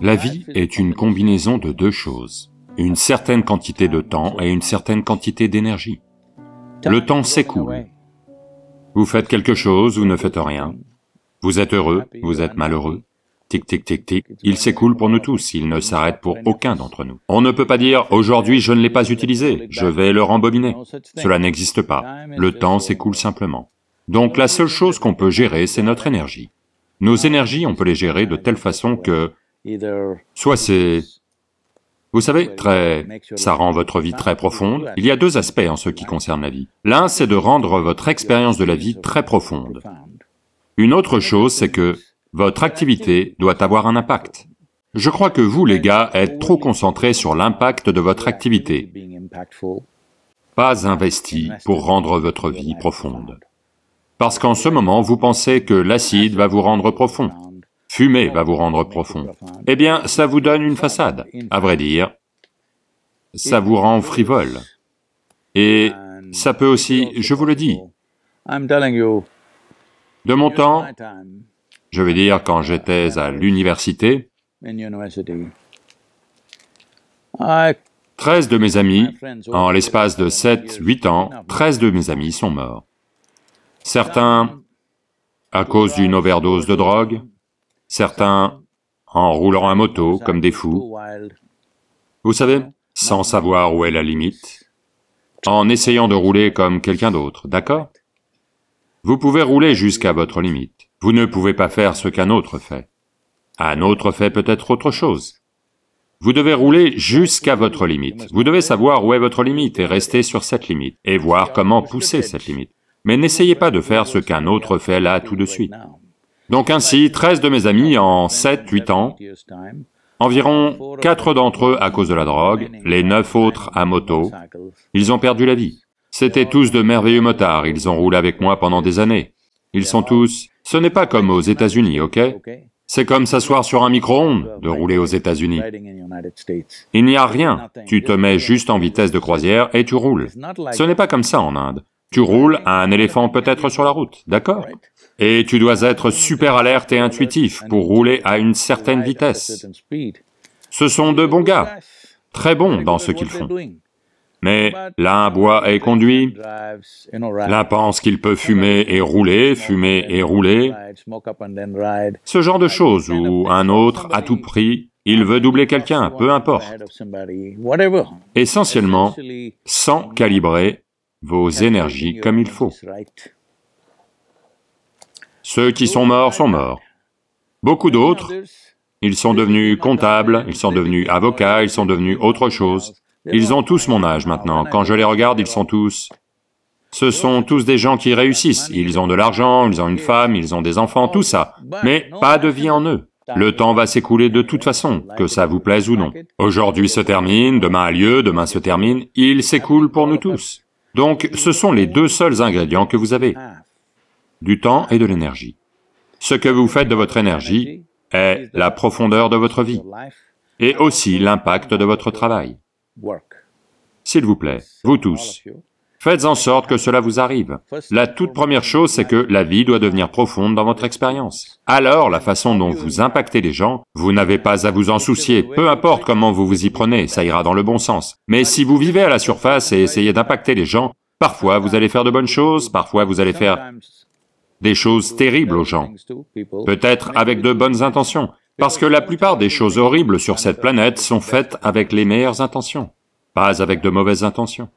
La vie est une combinaison de deux choses, une certaine quantité de temps et une certaine quantité d'énergie. Le temps s'écoule. Vous faites quelque chose, vous ne faites rien. Vous êtes heureux, vous êtes malheureux. Tic tic tic tic, il s'écoule pour nous tous, il ne s'arrête pour aucun d'entre nous. On ne peut pas dire « aujourd'hui je ne l'ai pas utilisé, je vais le rembobiner ». Cela n'existe pas, le temps s'écoule simplement. Donc la seule chose qu'on peut gérer, c'est notre énergie. Nos énergies, on peut les gérer de telle façon que Soit c'est... Vous savez, très... ça rend votre vie très profonde. Il y a deux aspects en ce qui concerne la vie. L'un, c'est de rendre votre expérience de la vie très profonde. Une autre chose, c'est que votre activité doit avoir un impact. Je crois que vous, les gars, êtes trop concentrés sur l'impact de votre activité, pas investi pour rendre votre vie profonde. Parce qu'en ce moment, vous pensez que l'acide va vous rendre profond fumée va vous rendre profond. Eh bien, ça vous donne une façade. À vrai dire, ça vous rend frivole. Et ça peut aussi, je vous le dis, de mon temps, je veux dire quand j'étais à l'université, 13 de mes amis, en l'espace de 7-8 ans, 13 de mes amis sont morts. Certains à cause d'une overdose de drogue, certains en roulant à moto comme des fous, vous savez, sans savoir où est la limite, en essayant de rouler comme quelqu'un d'autre, d'accord Vous pouvez rouler jusqu'à votre limite, vous ne pouvez pas faire ce qu'un autre fait. Un autre fait peut-être autre chose. Vous devez rouler jusqu'à votre limite. Vous devez savoir où est votre limite et rester sur cette limite, et voir comment pousser cette limite. Mais n'essayez pas de faire ce qu'un autre fait là tout de suite. Donc ainsi, treize de mes amis en sept, huit ans, environ quatre d'entre eux à cause de la drogue, les neuf autres à moto, ils ont perdu la vie. C'étaient tous de merveilleux motards, ils ont roulé avec moi pendant des années. Ils sont tous... Ce n'est pas comme aux États-Unis, ok C'est comme s'asseoir sur un micro-ondes de rouler aux États-Unis. Il n'y a rien, tu te mets juste en vitesse de croisière et tu roules. Ce n'est pas comme ça en Inde. Tu roules, un éléphant peut être sur la route, d'accord Et tu dois être super alerte et intuitif pour rouler à une certaine vitesse. Ce sont de bons gars, très bons dans ce qu'ils font. Mais l'un boit et conduit, l'un pense qu'il peut fumer et rouler, fumer et rouler, ce genre de choses, où un autre, à tout prix, il veut doubler quelqu'un, peu importe. Essentiellement, sans calibrer vos énergies comme il faut. Ceux qui sont morts sont morts. Beaucoup d'autres, ils sont devenus comptables, ils sont devenus avocats, ils sont devenus autre chose. Ils ont tous mon âge maintenant, quand je les regarde, ils sont tous... Ce sont tous des gens qui réussissent, ils ont de l'argent, ils ont une femme, ils ont des enfants, tout ça, mais pas de vie en eux. Le temps va s'écouler de toute façon, que ça vous plaise ou non. Aujourd'hui se termine, demain a lieu, demain se termine, il s'écoule pour nous tous. Donc, ce sont les deux seuls ingrédients que vous avez, du temps et de l'énergie. Ce que vous faites de votre énergie est la profondeur de votre vie et aussi l'impact de votre travail. S'il vous plaît, vous tous, Faites en sorte que cela vous arrive. La toute première chose, c'est que la vie doit devenir profonde dans votre expérience. Alors, la façon dont vous impactez les gens, vous n'avez pas à vous en soucier, peu importe comment vous vous y prenez, ça ira dans le bon sens. Mais si vous vivez à la surface et essayez d'impacter les gens, parfois vous allez faire de bonnes choses, parfois vous allez faire des choses terribles aux gens, peut-être avec de bonnes intentions, parce que la plupart des choses horribles sur cette planète sont faites avec les meilleures intentions, pas avec de mauvaises intentions.